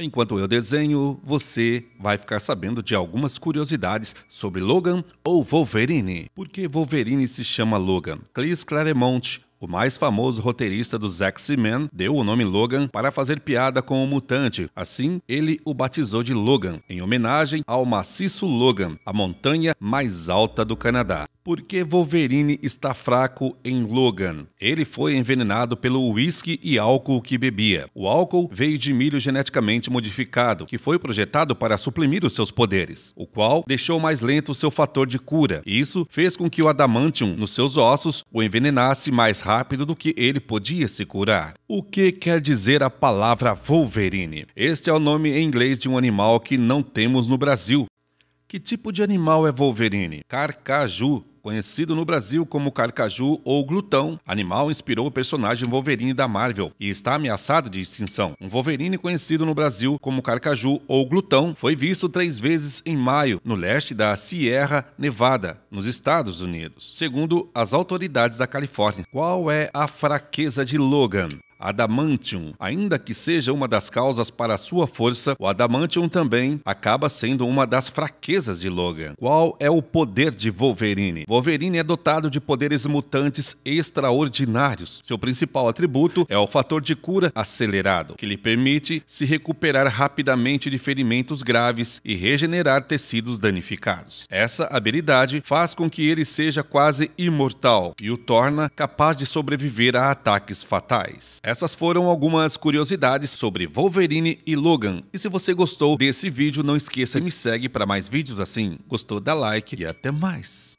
Enquanto eu desenho, você vai ficar sabendo de algumas curiosidades sobre Logan ou Wolverine. Por que Wolverine se chama Logan? Chris Claremont, o mais famoso roteirista dos X-Men deu o nome Logan para fazer piada com o mutante. Assim, ele o batizou de Logan, em homenagem ao maciço Logan, a montanha mais alta do Canadá porque Wolverine está fraco em Logan. Ele foi envenenado pelo uísque e álcool que bebia. O álcool veio de milho geneticamente modificado, que foi projetado para suprimir os seus poderes, o qual deixou mais lento o seu fator de cura. Isso fez com que o adamantium nos seus ossos o envenenasse mais rápido do que ele podia se curar. O que quer dizer a palavra Wolverine? Este é o nome em inglês de um animal que não temos no Brasil. Que tipo de animal é Wolverine? Carcaju, conhecido no Brasil como carcaju ou glutão, animal inspirou o personagem Wolverine da Marvel e está ameaçado de extinção. Um Wolverine conhecido no Brasil como carcaju ou glutão foi visto três vezes em maio no leste da Sierra Nevada, nos Estados Unidos, segundo as autoridades da Califórnia. Qual é a fraqueza de Logan? adamantium. Ainda que seja uma das causas para sua força, o adamantium também acaba sendo uma das fraquezas de Logan. Qual é o poder de Wolverine? Wolverine é dotado de poderes mutantes extraordinários. Seu principal atributo é o fator de cura acelerado, que lhe permite se recuperar rapidamente de ferimentos graves e regenerar tecidos danificados. Essa habilidade faz com que ele seja quase imortal e o torna capaz de sobreviver a ataques fatais. Essas foram algumas curiosidades sobre Wolverine e Logan. E se você gostou desse vídeo, não esqueça e me segue para mais vídeos assim. Gostou? Dá like e até mais.